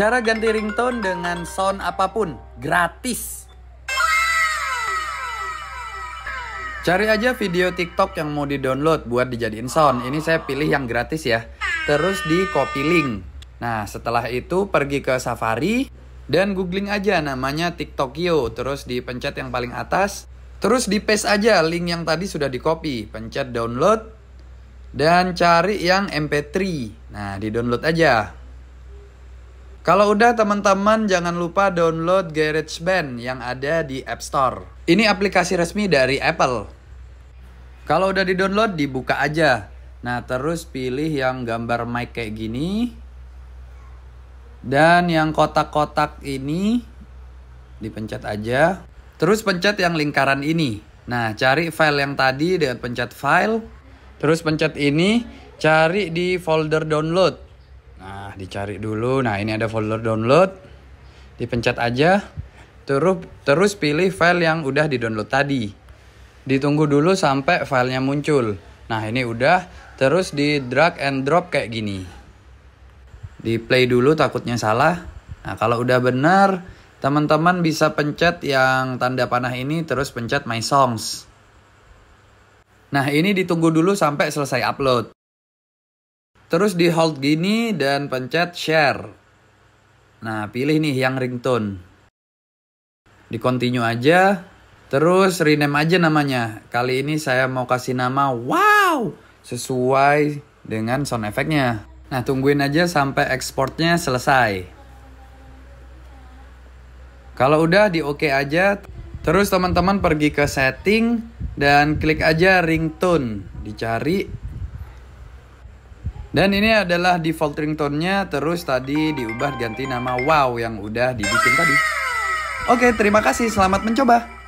Cara ganti ringtone dengan sound apapun, gratis. Cari aja video TikTok yang mau di-download buat dijadiin sound. Ini saya pilih yang gratis ya. Terus di copy link. Nah, setelah itu pergi ke Safari dan googling aja namanya TikTokio, terus dipencet yang paling atas, terus di paste aja link yang tadi sudah di copy, pencet download dan cari yang MP3. Nah, di-download aja. Kalau udah teman-teman jangan lupa download GarageBand yang ada di App Store. Ini aplikasi resmi dari Apple. Kalau udah di-download dibuka aja. Nah, terus pilih yang gambar mic kayak gini. Dan yang kotak-kotak ini dipencet aja. Terus pencet yang lingkaran ini. Nah, cari file yang tadi dengan pencet file. Terus pencet ini, cari di folder download dicari dulu. Nah, ini ada folder download. Dipencet aja. Terus terus pilih file yang udah di-download tadi. Ditunggu dulu sampai filenya muncul. Nah, ini udah. Terus di drag and drop kayak gini. Di play dulu takutnya salah. Nah, kalau udah benar, teman-teman bisa pencet yang tanda panah ini terus pencet my songs. Nah, ini ditunggu dulu sampai selesai upload. Terus di hold gini dan pencet share. Nah, pilih nih yang ringtone. Di continue aja. Terus rename aja namanya. Kali ini saya mau kasih nama wow sesuai dengan sound effectnya. Nah, tungguin aja sampai exportnya selesai. Kalau udah di oke okay aja, terus teman-teman pergi ke setting dan klik aja ringtone. Dicari dan ini adalah default ringtone-nya terus tadi diubah ganti nama wow yang udah dibikin tadi. Oke, terima kasih. Selamat mencoba.